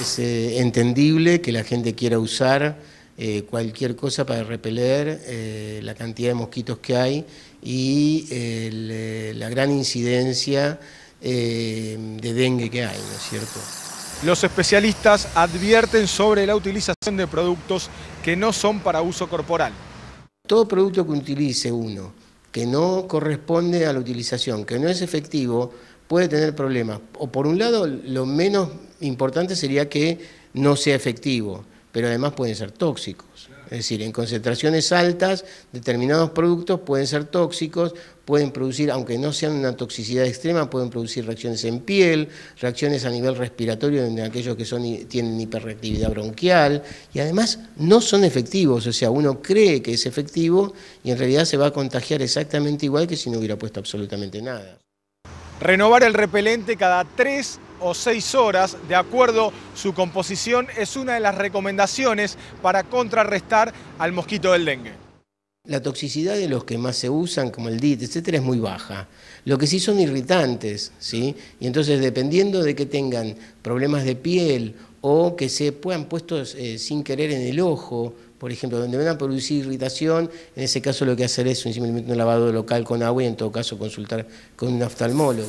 es eh, entendible que la gente quiera usar eh, cualquier cosa para repeler eh, la cantidad de mosquitos que hay y la gran incidencia de dengue que hay, ¿no es cierto? Los especialistas advierten sobre la utilización de productos que no son para uso corporal. Todo producto que utilice uno, que no corresponde a la utilización, que no es efectivo, puede tener problemas. O por un lado, lo menos importante sería que no sea efectivo, pero además pueden ser tóxicos. Es decir, en concentraciones altas, determinados productos pueden ser tóxicos, pueden producir, aunque no sean una toxicidad extrema, pueden producir reacciones en piel, reacciones a nivel respiratorio en aquellos que son, tienen hiperreactividad bronquial, y además no son efectivos, o sea, uno cree que es efectivo y en realidad se va a contagiar exactamente igual que si no hubiera puesto absolutamente nada. Renovar el repelente cada tres o seis horas, de acuerdo su composición, es una de las recomendaciones para contrarrestar al mosquito del dengue. La toxicidad de los que más se usan, como el DIT, etcétera, es muy baja. Lo que sí son irritantes, ¿sí? Y entonces, dependiendo de que tengan problemas de piel o que se puedan puestos eh, sin querer en el ojo, por ejemplo, donde van a producir irritación, en ese caso lo que hacer es simplemente un lavado local con agua y en todo caso consultar con un oftalmólogo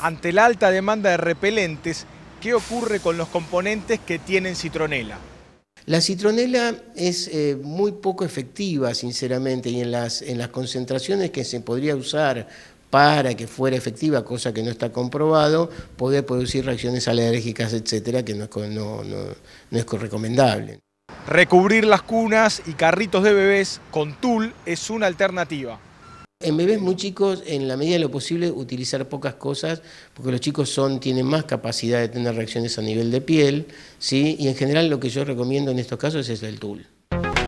ante la alta demanda de repelentes, ¿qué ocurre con los componentes que tienen citronela? La citronela es eh, muy poco efectiva, sinceramente, y en las, concentraciones que se podría usar para que fuera efectiva, cosa que no está comprobado, puede producir reacciones alérgicas, etcétera, que no, no es recomendable. Recubrir las cunas y carritos de bebés con tul es una alternativa. En bebés muy chicos, en la medida de lo posible, utilizar pocas cosas, porque los chicos son, tienen más capacidad de tener reacciones a nivel de piel, ¿sí? y en general lo que yo recomiendo en estos casos es el tul.